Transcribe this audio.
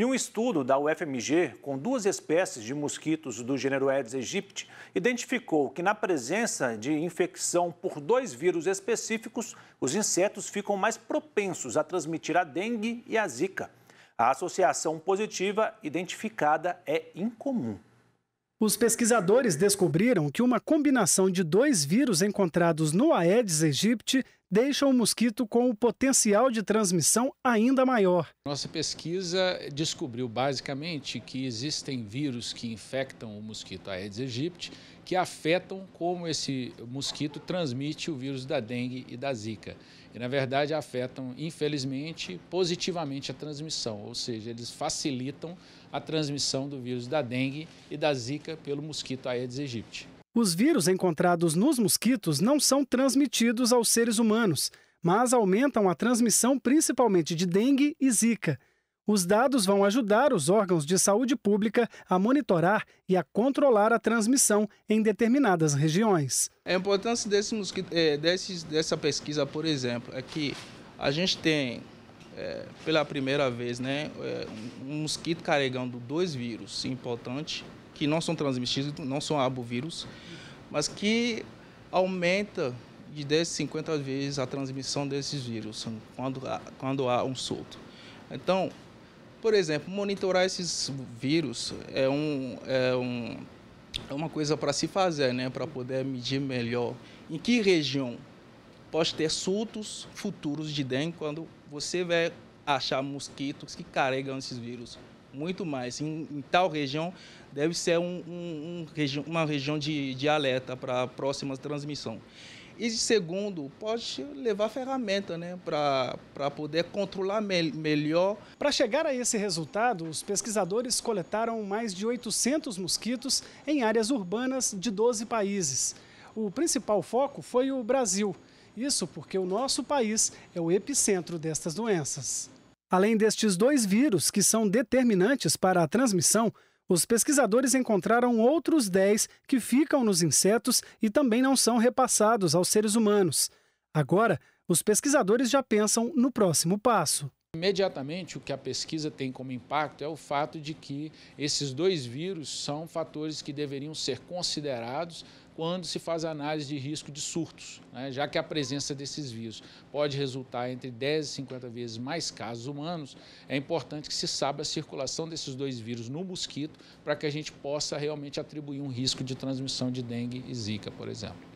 E um estudo da UFMG com duas espécies de mosquitos do gênero Aedes aegypti identificou que na presença de infecção por dois vírus específicos, os insetos ficam mais propensos a transmitir a dengue e a zika. A associação positiva identificada é incomum. Os pesquisadores descobriram que uma combinação de dois vírus encontrados no Aedes aegypti deixam o mosquito com o potencial de transmissão ainda maior. Nossa pesquisa descobriu basicamente que existem vírus que infectam o mosquito Aedes aegypti que afetam como esse mosquito transmite o vírus da dengue e da zika. E na verdade afetam infelizmente positivamente a transmissão, ou seja, eles facilitam a transmissão do vírus da dengue e da zika pelo mosquito Aedes aegypti. Os vírus encontrados nos mosquitos não são transmitidos aos seres humanos, mas aumentam a transmissão principalmente de dengue e zika. Os dados vão ajudar os órgãos de saúde pública a monitorar e a controlar a transmissão em determinadas regiões. A importância desse mosquito, é, eh, desse, dessa pesquisa, por exemplo, é que a gente tem, é, pela primeira vez, né, eh, um mosquito carregando dois vírus importantes que não são transmitidos, não são arbovírus, mas que aumenta de 10 a 50 vezes a transmissão desses vírus quando há, quando há um solto. Então, por exemplo, monitorar esses vírus é, um, é, um, é uma coisa para se fazer, né? para poder medir melhor em que região pode ter surtos futuros de dengue quando você vai achar mosquitos que carregam esses vírus muito mais. Em, em tal região, deve ser um, um, um, uma região de, de alerta para a próxima transmissão. E segundo, pode levar ferramenta né, para poder controlar me melhor. Para chegar a esse resultado, os pesquisadores coletaram mais de 800 mosquitos em áreas urbanas de 12 países. O principal foco foi o Brasil. Isso porque o nosso país é o epicentro destas doenças. Além destes dois vírus, que são determinantes para a transmissão, os pesquisadores encontraram outros 10 que ficam nos insetos e também não são repassados aos seres humanos. Agora, os pesquisadores já pensam no próximo passo. Imediatamente, o que a pesquisa tem como impacto é o fato de que esses dois vírus são fatores que deveriam ser considerados quando se faz análise de risco de surtos, né? já que a presença desses vírus pode resultar entre 10 e 50 vezes mais casos humanos, é importante que se saiba a circulação desses dois vírus no mosquito para que a gente possa realmente atribuir um risco de transmissão de dengue e zika, por exemplo.